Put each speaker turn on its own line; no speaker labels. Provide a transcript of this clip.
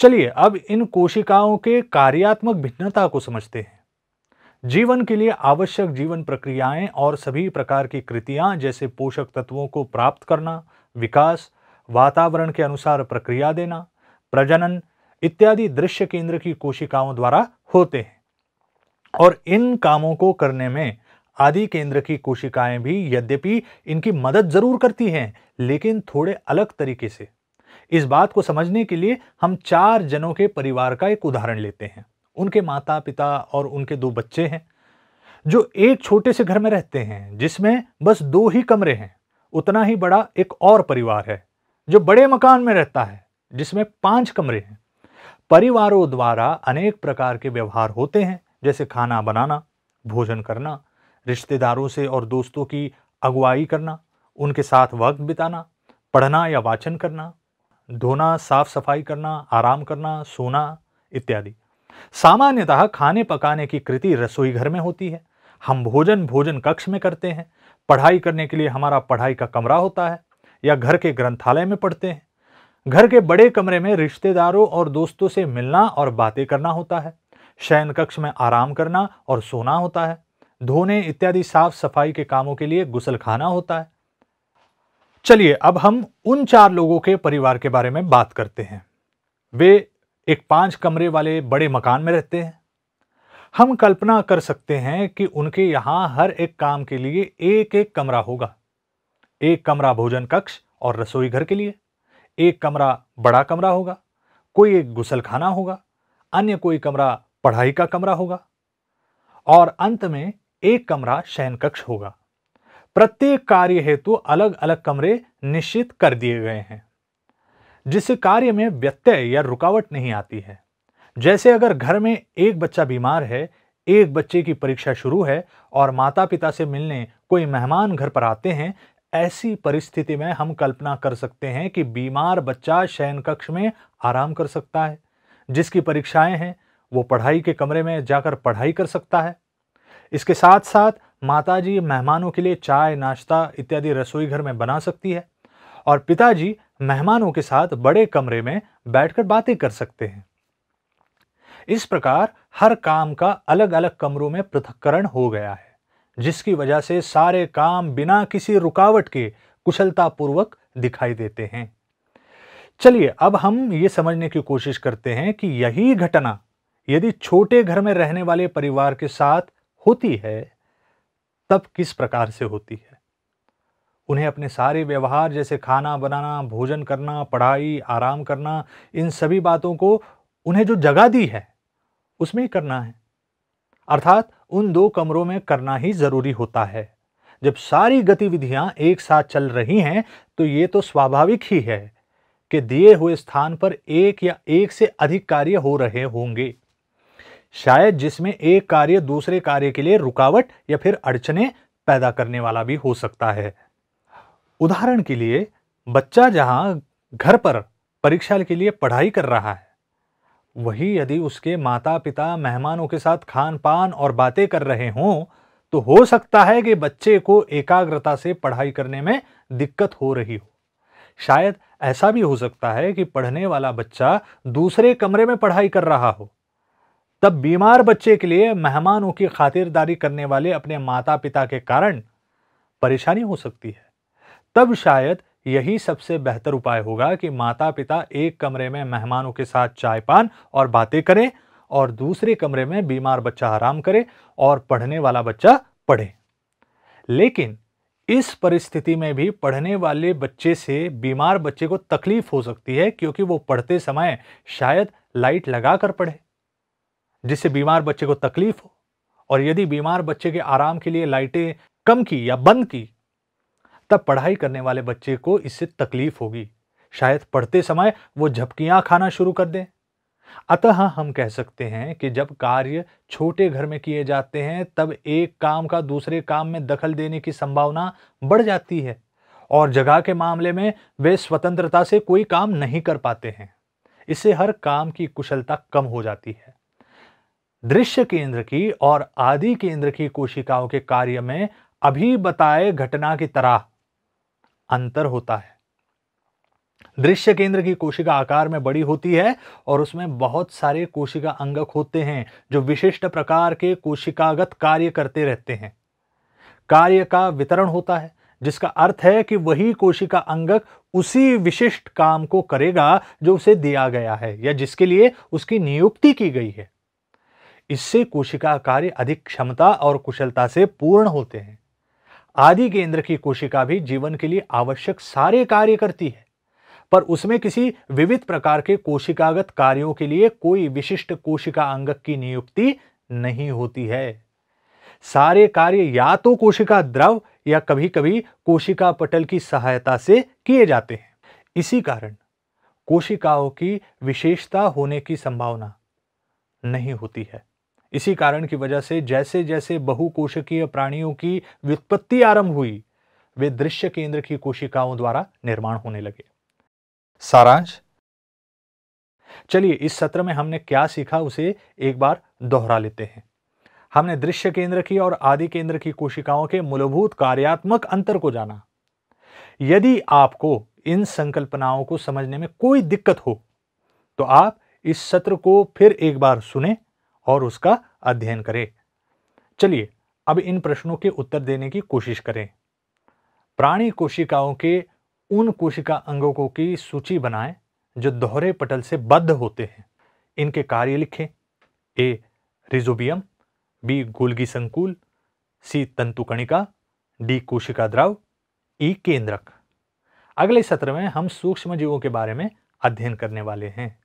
चलिए अब इन कोशिकाओं के कार्यात्मक भिन्नता को समझते हैं जीवन के लिए आवश्यक जीवन प्रक्रियाएं और सभी प्रकार की कृतियां जैसे पोषक तत्वों को प्राप्त करना विकास वातावरण के अनुसार प्रक्रिया देना प्रजनन इत्यादि दृश्य केंद्र की कोशिकाओं द्वारा होते हैं और इन कामों को करने में आदि केंद्र की कोशिकाएं भी यद्यपि इनकी मदद जरूर करती हैं लेकिन थोड़े अलग तरीके से इस बात को समझने के लिए हम चार जनों के परिवार का एक उदाहरण लेते हैं उनके माता पिता और उनके दो बच्चे हैं जो एक छोटे से घर में रहते हैं जिसमें बस दो ही कमरे हैं उतना ही बड़ा एक और परिवार है जो बड़े मकान में रहता है जिसमें पांच कमरे हैं परिवारों द्वारा अनेक प्रकार के व्यवहार होते हैं जैसे खाना बनाना भोजन करना रिश्तेदारों से और दोस्तों की अगुवाई करना उनके साथ वक्त बिताना पढ़ना या वाचन करना धोना साफ सफाई करना आराम करना सोना इत्यादि सामान्यतः खाने पकाने की कृति रसोई घर में होती है हम भोजन भोजन कक्ष में करते हैं पढ़ाई करने के लिए हमारा पढ़ाई का कमरा होता है या घर के ग्रंथालय में पढ़ते हैं घर के बड़े कमरे में रिश्तेदारों और दोस्तों से मिलना और बातें करना होता है शयन कक्ष में आराम करना और सोना होता है धोने इत्यादि साफ सफाई के कामों के लिए गुसल खाना होता है चलिए अब हम उन चार लोगों के परिवार के बारे में बात करते हैं वे एक पांच कमरे वाले बड़े मकान में रहते हैं हम कल्पना कर सकते हैं कि उनके यहाँ हर एक काम के लिए एक एक कमरा होगा एक कमरा भोजन कक्ष और रसोई घर के लिए एक कमरा बड़ा कमरा होगा कोई एक गुसलखाना होगा अन्य कोई कमरा पढ़ाई का कमरा होगा और अंत में एक कमरा शयन कक्ष होगा प्रत्येक कार्य हेतु अलग अलग कमरे निश्चित कर दिए गए हैं जिससे कार्य में व्यत्यय या रुकावट नहीं आती है जैसे अगर घर में एक बच्चा बीमार है एक बच्चे की परीक्षा शुरू है और माता पिता से मिलने कोई मेहमान घर पर आते हैं ऐसी परिस्थिति में हम कल्पना कर सकते हैं कि बीमार बच्चा शयन कक्ष में आराम कर सकता है जिसकी परीक्षाएं हैं वो पढ़ाई के कमरे में जाकर पढ़ाई कर सकता है इसके साथ साथ माताजी मेहमानों के लिए चाय नाश्ता इत्यादि रसोई घर में बना सकती है और पिताजी मेहमानों के साथ बड़े कमरे में बैठकर बातें कर सकते हैं इस प्रकार हर काम का अलग अलग कमरों में पृथक्करण हो गया है जिसकी वजह से सारे काम बिना किसी रुकावट के कुशलतापूर्वक दिखाई देते हैं चलिए अब हम ये समझने की कोशिश करते हैं कि यही घटना यदि छोटे घर में रहने वाले परिवार के साथ होती है तब किस प्रकार से होती है उन्हें अपने सारे व्यवहार जैसे खाना बनाना भोजन करना पढ़ाई आराम करना इन सभी बातों को उन्हें जो जगह दी है उसमें ही करना है अर्थात उन दो कमरों में करना ही ज़रूरी होता है जब सारी गतिविधियां एक साथ चल रही हैं तो ये तो स्वाभाविक ही है कि दिए हुए स्थान पर एक या एक से अधिक कार्य हो रहे होंगे शायद जिसमें एक कार्य दूसरे कार्य के लिए रुकावट या फिर अड़चने पैदा करने वाला भी हो सकता है उदाहरण के लिए बच्चा जहां घर पर परीक्षा के लिए पढ़ाई कर रहा है वही यदि उसके माता पिता मेहमानों के साथ खान पान और बातें कर रहे हों तो हो सकता है कि बच्चे को एकाग्रता से पढ़ाई करने में दिक्कत हो रही हो शायद ऐसा भी हो सकता है कि पढ़ने वाला बच्चा दूसरे कमरे में पढ़ाई कर रहा हो तब बीमार बच्चे के लिए मेहमानों की खातिरदारी करने वाले अपने माता पिता के कारण परेशानी हो सकती है तब शायद यही सबसे बेहतर उपाय होगा कि माता पिता एक कमरे में मेहमानों के साथ चाय पान और बातें करें और दूसरे कमरे में बीमार बच्चा आराम करे और पढ़ने वाला बच्चा पढ़े लेकिन इस परिस्थिति में भी पढ़ने वाले बच्चे से बीमार बच्चे को तकलीफ हो सकती है क्योंकि वो पढ़ते समय शायद लाइट लगा कर पढ़े जिससे बीमार बच्चे को तकलीफ हो और यदि बीमार बच्चे के आराम के लिए लाइटें कम की या बंद की तब पढ़ाई करने वाले बच्चे को इससे तकलीफ होगी शायद पढ़ते समय वो झपकियां खाना शुरू कर दें अतः हम कह सकते हैं कि जब कार्य छोटे घर में किए जाते हैं तब एक काम का दूसरे काम में दखल देने की संभावना बढ़ जाती है और जगह के मामले में वे स्वतंत्रता से कोई काम नहीं कर पाते हैं इससे हर काम की कुशलता कम हो जाती है दृश्य केंद्र की और आदि केंद्र की कोशिकाओं के कार्य में अभी बताए घटना की तरह अंतर होता है दृश्य केंद्र की कोशिका आकार में बड़ी होती है और उसमें बहुत सारे कोशिका अंगक होते हैं जो विशिष्ट प्रकार के कोशिकागत कार्य करते रहते हैं कार्य का वितरण होता है जिसका अर्थ है कि वही कोशिका अंगक उसी विशिष्ट काम को करेगा जो उसे दिया गया है या जिसके लिए उसकी नियुक्ति की गई है इससे कोशिका कार्य अधिक क्षमता और कुशलता से पूर्ण होते हैं आदि केंद्र की कोशिका भी जीवन के लिए आवश्यक सारे कार्य करती है पर उसमें किसी विविध प्रकार के कोशिकागत कार्यों के लिए कोई विशिष्ट कोशिका अंगक की नियुक्ति नहीं होती है सारे कार्य या तो कोशिका द्रव या कभी कभी कोशिका पटल की सहायता से किए जाते हैं इसी कारण कोशिकाओं की विशेषता होने की संभावना नहीं होती है इसी कारण की वजह से जैसे जैसे बहुकोशिकीय प्राणियों की व्युत्पत्ति आरंभ हुई वे दृश्य केंद्र की कोशिकाओं द्वारा निर्माण होने लगे सारांश चलिए इस सत्र में हमने क्या सीखा उसे एक बार दोहरा लेते हैं हमने दृश्य केंद्र की और आदि केंद्र की कोशिकाओं के मूलभूत कार्यात्मक अंतर को जाना यदि आपको इन संकल्पनाओं को समझने में कोई दिक्कत हो तो आप इस सत्र को फिर एक बार सुने और उसका अध्ययन करें चलिए अब इन प्रश्नों के उत्तर देने की कोशिश करें प्राणी कोशिकाओं के उन कोशिका अंगों की सूची बनाएं जो दोहरे पटल से बद्ध होते हैं इनके कार्य लिखें ए रिजोबियम बी गोल्गी संकुल सी तंतुकणिका डी कोशिका द्रव ई केंद्रक अगले सत्र में हम सूक्ष्म जीवों के बारे में अध्ययन करने वाले हैं